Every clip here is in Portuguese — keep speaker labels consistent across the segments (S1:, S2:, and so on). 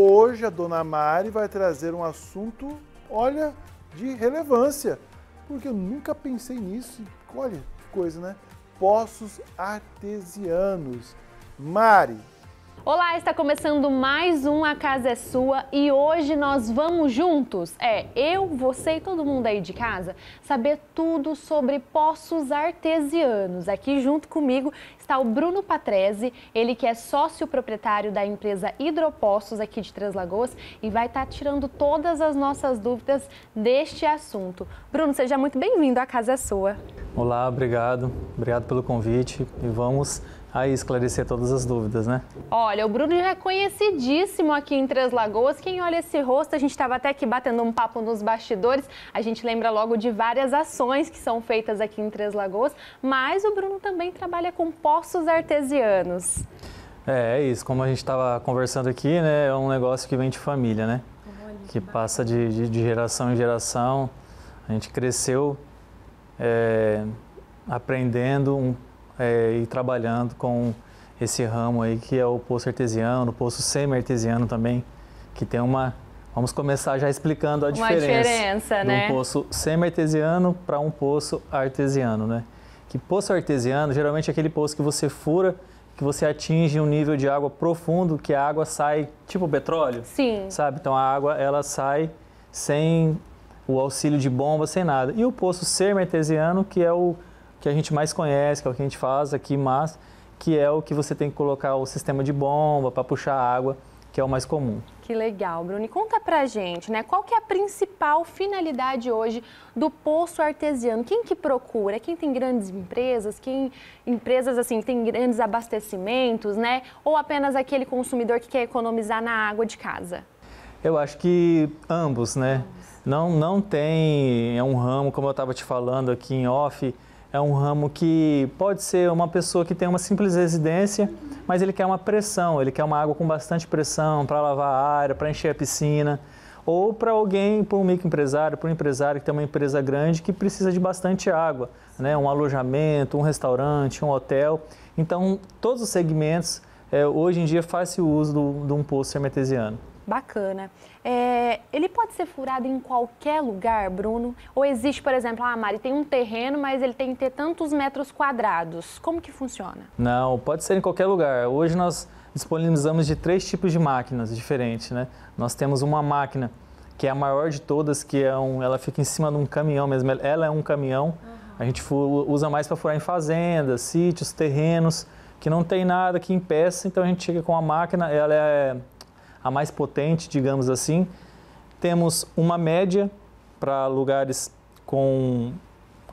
S1: Hoje a dona Mari vai trazer um assunto, olha, de relevância, porque eu nunca pensei nisso. Olha que coisa, né? Poços artesianos. Mari,
S2: Olá, está começando mais um A Casa é Sua e hoje nós vamos juntos, é, eu, você e todo mundo aí de casa, saber tudo sobre poços artesianos. Aqui junto comigo está o Bruno Patrese, ele que é sócio proprietário da empresa Hidropostos aqui de Três Lagoas e vai estar tá tirando todas as nossas dúvidas deste assunto. Bruno, seja muito bem-vindo à Casa é Sua.
S1: Olá, obrigado. Obrigado pelo convite e vamos aí esclarecer todas as dúvidas, né?
S2: Olha, o Bruno já é conhecidíssimo aqui em Três Lagoas. Quem olha esse rosto, a gente estava até aqui batendo um papo nos bastidores. A gente lembra logo de várias ações que são feitas aqui em Três Lagoas, mas o Bruno também trabalha com poços artesianos.
S1: É, é isso. Como a gente estava conversando aqui, né? É um negócio que vem de família, né? Que passa de, de, de geração em geração. A gente cresceu é, aprendendo um é, trabalhando com esse ramo aí que é o poço artesiano, o poço semi-artesiano também, que tem uma... Vamos começar já explicando a diferença, diferença né? de um né? poço semi-artesiano para um poço artesiano, né? Que poço artesiano, geralmente é aquele poço que você fura que você atinge um nível de água profundo que a água sai tipo petróleo. Sim. Sabe? Então a água ela sai sem o auxílio de bomba, sem nada. E o poço artesiano que é o que a gente mais conhece, que é o que a gente faz aqui, mas que é o que você tem que colocar o sistema de bomba para puxar água, que é o mais comum.
S2: Que legal, Bruno. E conta pra gente, né? Qual que é a principal finalidade hoje do poço artesiano? Quem que procura? Quem tem grandes empresas? Quem empresas assim tem grandes abastecimentos, né? Ou apenas aquele consumidor que quer economizar na água de casa?
S1: Eu acho que ambos, né? Ambos. Não, não tem é um ramo, como eu estava te falando aqui em off, é um ramo que pode ser uma pessoa que tem uma simples residência, mas ele quer uma pressão, ele quer uma água com bastante pressão para lavar a área, para encher a piscina, ou para alguém, para um microempresário, para um empresário que tem uma empresa grande que precisa de bastante água, né? um alojamento, um restaurante, um hotel. Então, todos os segmentos, é, hoje em dia, faz-se o uso do, de um poço hermetesiano.
S2: Bacana. É, ele pode ser furado em qualquer lugar, Bruno? Ou existe, por exemplo, ah, Mari, tem um terreno, mas ele tem que ter tantos metros quadrados. Como que funciona?
S1: Não, pode ser em qualquer lugar. Hoje nós disponibilizamos de três tipos de máquinas diferentes, né? Nós temos uma máquina que é a maior de todas, que é um, ela fica em cima de um caminhão mesmo. Ela é um caminhão. Uhum. A gente usa mais para furar em fazendas, sítios, terrenos, que não tem nada que impeça. Então a gente chega com a máquina, ela é a mais potente, digamos assim. Temos uma média para lugares com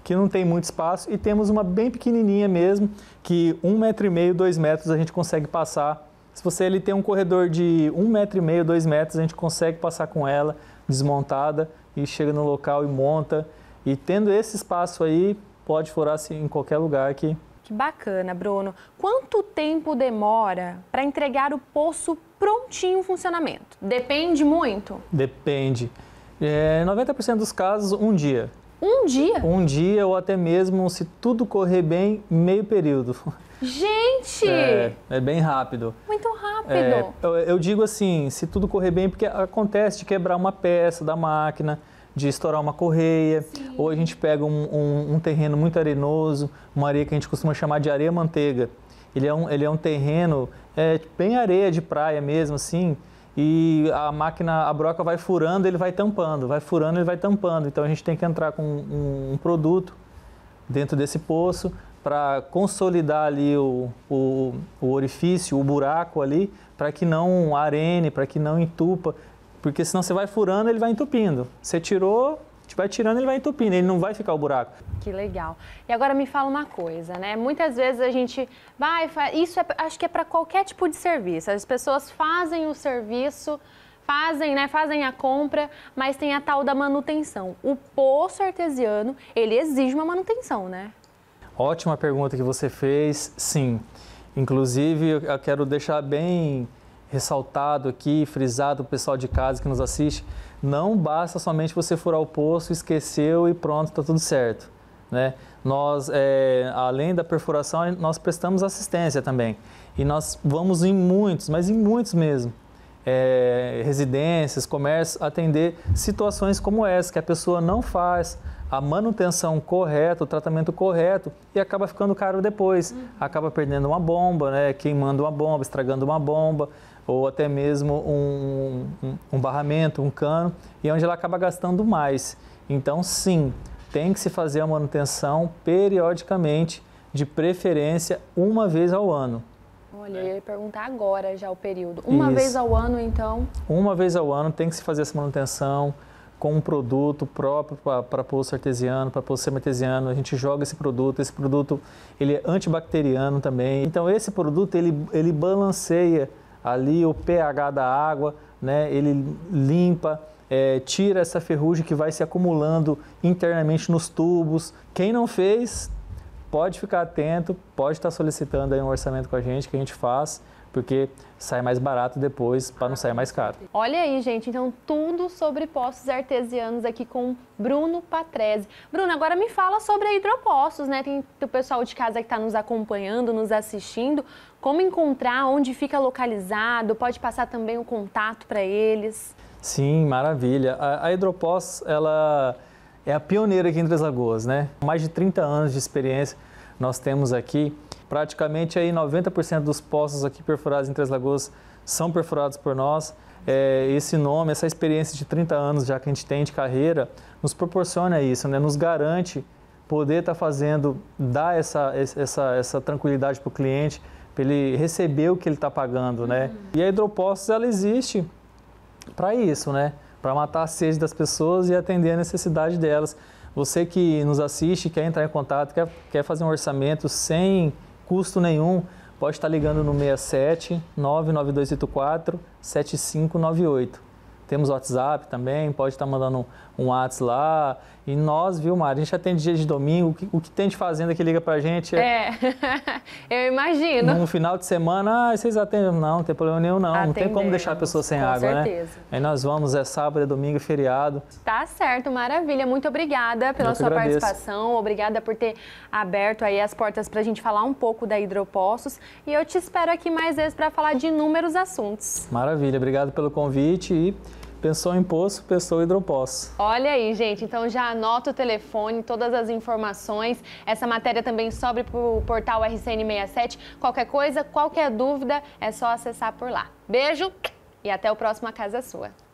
S1: que não tem muito espaço e temos uma bem pequenininha mesmo que um metro e meio, dois metros a gente consegue passar. Se você ele tem um corredor de um metro e meio, dois metros, a gente consegue passar com ela desmontada e chega no local e monta. E tendo esse espaço aí, pode furar assim, em qualquer lugar que
S2: que bacana, Bruno. Quanto tempo demora para entregar o poço prontinho em funcionamento? Depende muito?
S1: Depende. É, 90% dos casos, um dia.
S2: Um dia?
S1: Um dia ou até mesmo, se tudo correr bem, meio período.
S2: Gente!
S1: É, é bem rápido.
S2: Muito é, rápido. É,
S1: eu, eu digo assim, se tudo correr bem, porque acontece de quebrar uma peça da máquina, de estourar uma correia, Sim. ou a gente pega um, um, um, terreno muito arenoso, uma areia que a gente costuma chamar de areia manteiga. Ele é um, ele é um terreno é, bem areia de praia mesmo, assim, e a máquina, a broca vai furando, ele vai tampando, vai furando, ele vai tampando. Então a gente tem que entrar com um, um produto dentro desse poço para consolidar ali o, o, o, orifício, o buraco ali, para que não arene, para que não entupa, porque senão você vai furando, ele vai entupindo. Você tirou, vai tirando, ele vai entupindo, ele não vai ficar o buraco.
S2: Que legal. E agora me fala uma coisa, né? Muitas vezes a gente vai, isso é, acho que é para qualquer tipo de serviço. As pessoas fazem o serviço, fazem, né, fazem a compra, mas tem a tal da manutenção. O poço artesiano, ele exige uma manutenção, né?
S1: Ótima pergunta que você fez. Sim. Inclusive, eu quero deixar bem ressaltado aqui, frisado o pessoal de casa que nos assiste, não basta somente você furar o poço, esqueceu e pronto, está tudo certo. Né? Nós, é, além da perfuração, nós prestamos assistência também. E nós vamos em muitos, mas em muitos mesmo, é, residências, comércios, atender situações como essa, que a pessoa não faz a manutenção correta, o tratamento correto e acaba ficando caro depois. Uhum. Acaba perdendo uma bomba, né? queimando uma bomba, estragando uma bomba, ou até mesmo um, um, um barramento, um cano, e é onde ela acaba gastando mais. Então, sim, tem que se fazer a manutenção periodicamente, de preferência uma vez ao ano.
S2: Olha, eu ia perguntar agora já o período. Uma Isso. vez ao ano, então?
S1: Uma vez ao ano tem que se fazer essa manutenção com um produto próprio para poço artesiano, para poço semi-artesiano. A gente joga esse produto, esse produto ele é antibacteriano também. Então esse produto ele, ele balanceia ali o pH da água, né, ele limpa, é, tira essa ferrugem que vai se acumulando internamente nos tubos. Quem não fez, pode ficar atento, pode estar solicitando um orçamento com a gente, que a gente faz porque sai mais barato depois para não sair mais caro.
S2: Olha aí, gente, então tudo sobre postos artesianos aqui com Bruno Patrese. Bruno, agora me fala sobre hidropostos, né? Tem o pessoal de casa que está nos acompanhando, nos assistindo. Como encontrar, onde fica localizado, pode passar também o um contato para eles.
S1: Sim, maravilha. A, a Hidropós, ela é a pioneira aqui em Três Lagoas, né? Mais de 30 anos de experiência nós temos aqui praticamente aí 90% dos poços aqui perfurados em Três Lagoas são perfurados por nós. É, esse nome, essa experiência de 30 anos já que a gente tem de carreira, nos proporciona isso, né? nos garante poder estar tá fazendo, dar essa, essa, essa tranquilidade para o cliente, para ele receber o que ele está pagando. Né? Uhum. E a Hidropostos, ela existe para isso, né? para matar a sede das pessoas e atender a necessidade delas. Você que nos assiste, quer entrar em contato, quer, quer fazer um orçamento sem custo nenhum, pode estar ligando no 67 99284 7598. Temos WhatsApp também, pode estar mandando um, um WhatsApp lá. E nós, viu, Mari, a gente atende dia de domingo. O que, o que tem de fazenda que liga pra gente é.
S2: é. eu imagino. No
S1: final de semana, ah, vocês atendem. Não, não tem problema nenhum, não. Atendemos. Não tem como deixar a pessoa sem Com água, né? certeza. né? Aí nós vamos, é sábado, é domingo, é feriado.
S2: Tá certo, maravilha. Muito obrigada pela eu sua participação. Obrigada por ter aberto aí as portas pra gente falar um pouco da Hidropostos. E eu te espero aqui mais vezes para falar de inúmeros assuntos.
S1: Maravilha, obrigado pelo convite e Pensou em poço, pensou hidropoço.
S2: Olha aí, gente. Então já anota o telefone, todas as informações. Essa matéria também sobe para o portal RCN67. Qualquer coisa, qualquer dúvida, é só acessar por lá. Beijo e até o próximo A Casa Sua.